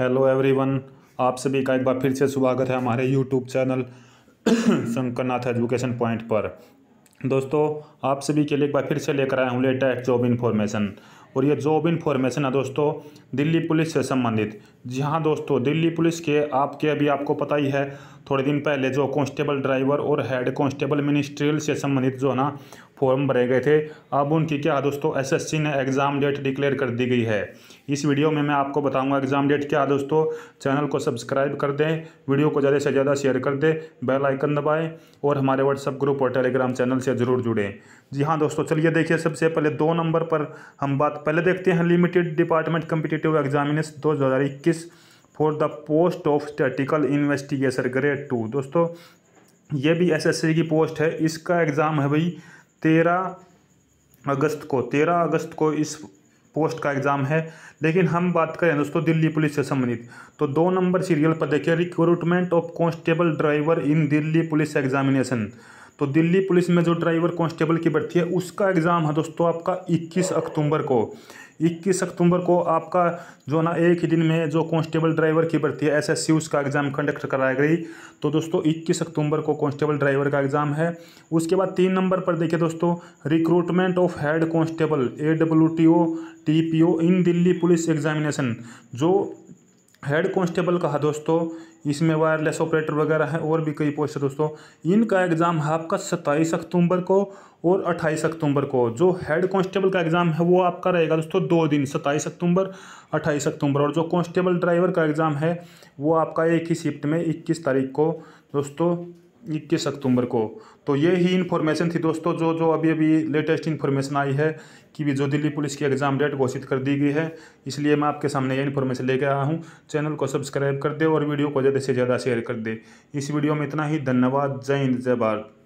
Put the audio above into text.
hello everyone आप सभी का एक बार फिर से स्वागत है हमारे YouTube channel Shankarnath education point पर दोस्तों आप सभी के लिए एक बार फिर से लेकर आया हूँ लेटेस्ट जॉब इन्फॉर्मेशन और ये जॉब इन्फॉर्मेशन है दोस्तों दिल्ली पुलिस से संबंधित जी हाँ दोस्तों दिल्ली पुलिस के आपके अभी आपको पता ही है थोड़े दिन पहले जो कांस्टेबल ड्राइवर और हेड कांस्टेबल मिनिस्ट्रियल से संबंधित जो है ना फॉर्म भरे गए थे अब उनकी क्या दोस्तों एसएससी ने एग्ज़ाम डेट डिक्लेयर कर दी गई है इस वीडियो में मैं आपको बताऊंगा एग्ज़ाम डेट क्या दोस्तों चैनल को सब्सक्राइब कर दें वीडियो को ज़्यादा से ज़्यादा शेयर कर दें बेल आइकन दबाएं और हमारे व्हाट्सअप ग्रुप और टेलीग्राम चैनल से ज़रूर जुड़ें जी हाँ दोस्तों चलिए देखिए सबसे पहले दो नंबर पर हम बात पहले देखते हैं लिमिटेड डिपार्टमेंट कम्पिटेटिव एग्जामिनेशन दो for the post of statistical investigation grade two दोस्तों ये भी एसएससी की पोस्ट है इसका एग्ज़ाम है भाई तेरह अगस्त को तेरह अगस्त को इस पोस्ट का एग्ज़ाम है लेकिन हम बात करें दोस्तों दिल्ली पुलिस से संबंधित तो दो नंबर सीरियल पर देखिए recruitment of constable driver in Delhi police examination तो दिल्ली पुलिस में जो ड्राइवर कांस्टेबल की भर्ती है उसका एग्ज़ाम है दोस्तों आपका 21 अक्टूबर को 21 अक्टूबर को आपका जो ना एक ही दिन में जो कांस्टेबल ड्राइवर की भर्ती है एसएससी उसका एग्ज़ाम कंडक्ट कराया गई तो दोस्तों 21 अक्टूबर को कांस्टेबल ड्राइवर का एग्ज़ाम है उसके बाद तीन नंबर पर देखिए दोस्तों recruitment of head constable A W T O T P O in Delhi police examination जो हेड कांस्टेबल कहा दोस्तों इसमें वायरलेस ऑपरेटर वगैरह हैं और भी कई पोस्ट है दोस्तों इनका एग्ज़ाम है आपका सत्ताईस अक्टूबर को और अट्ठाईस अक्टूबर को जो हेड कांस्टेबल का एग्ज़ाम है वो आपका रहेगा दोस्तों दो दिन सत्ताईस अक्टूबर अट्ठाईस अक्टूबर और जो कांस्टेबल ड्राइवर का एग्ज़ाम है वो आपका एक ही शिफ्ट में इक्कीस तारीख को दोस्तों इक्कीस अक्टूबर को तो ये ही इन्फॉर्मेशन थी दोस्तों जो जो अभी अभी लेटेस्ट इन्फॉर्मेशन आई है कि भी जो दिल्ली पुलिस की एग्ज़ाम डेट घोषित कर दी गई है इसलिए मैं आपके सामने ये इन्फॉर्मेशन लेके आया हूँ चैनल को सब्सक्राइब कर दे और वीडियो को ज़्यादा से ज़्यादा शेयर कर दे इस वीडियो में इतना ही धन्यवाद जय हिंद जय भारत